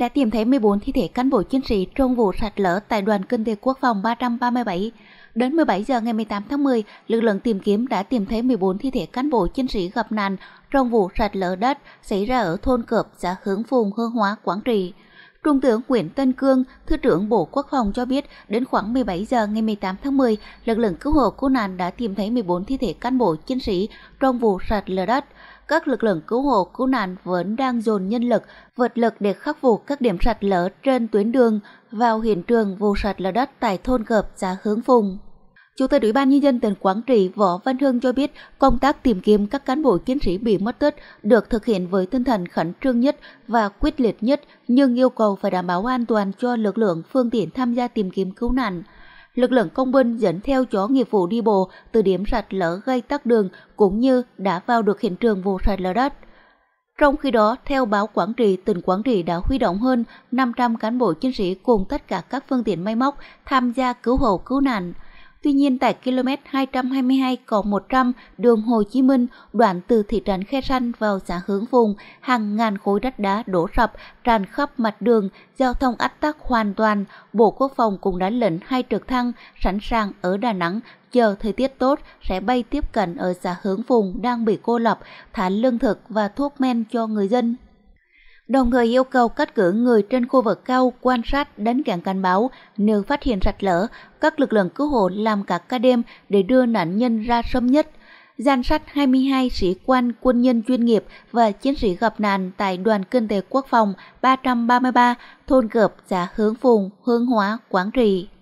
đã tìm thấy 14 thi thể cán bộ chiến sĩ trong vụ sạt lở tại đoàn kinh tế quốc phòng 337. Đến 17 giờ ngày 18 tháng 10, lực lượng tìm kiếm đã tìm thấy 14 thi thể cán bộ chiến sĩ gặp nạn trong vụ sạt lở đất xảy ra ở thôn Cợp, xã Hướng Phùng, Hương Hóa, Quảng Trị. Trung tướng Nguyễn Tân Cương, Thứ trưởng Bộ Quốc phòng cho biết đến khoảng 17 giờ ngày 18 tháng 10, lực lượng cứu hộ cứu nạn đã tìm thấy 14 thi thể cán bộ chiến sĩ trong vụ sạt lở đất các lực lượng cứu hộ cứu nạn vẫn đang dồn nhân lực, vật lực để khắc phục các điểm sạt lở trên tuyến đường vào hiện trường vụ sạt lở đất tại thôn Gợp, xã Hướng Phùng. Chủ tịch Ủy ban Nhân dân tỉnh Quảng Trị Võ Văn Hương cho biết công tác tìm kiếm các cán bộ chiến sĩ bị mất tích được thực hiện với tinh thần khẩn trương nhất và quyết liệt nhất nhưng yêu cầu phải đảm bảo an toàn cho lực lượng phương tiện tham gia tìm kiếm cứu nạn lực lượng công binh dẫn theo chó nghiệp vụ đi bộ từ điểm sạt lở gây tắc đường cũng như đã vào được hiện trường vụ sạt lở đất. Trong khi đó, theo báo Quảng Trị, tỉnh Quảng Trị đã huy động hơn 500 cán bộ chiến sĩ cùng tất cả các phương tiện máy móc tham gia cứu hộ cứu nạn. Tuy nhiên tại km 222 100 đường Hồ Chí Minh, đoạn từ thị trấn Khe Sanh vào xã Hướng Vùng, hàng ngàn khối đất đá đổ sập tràn khắp mặt đường, giao thông ách tắc hoàn toàn. Bộ Quốc phòng cũng đã lệnh hai trực thăng sẵn sàng ở Đà Nẵng chờ thời tiết tốt sẽ bay tiếp cận ở xã Hướng Vùng đang bị cô lập, thả lương thực và thuốc men cho người dân đồng thời yêu cầu cắt cử người trên khu vực cao quan sát đến cản cảnh báo nếu phát hiện sạt lở, các lực lượng cứu hộ làm cả ca đêm để đưa nạn nhân ra sớm nhất. Danh sách 22 sĩ quan quân nhân chuyên nghiệp và chiến sĩ gặp nạn tại Đoàn Kinh tế Quốc phòng 333, thôn Cợp, xã Hướng Phùng, Hướng Hóa, Quảng Trị.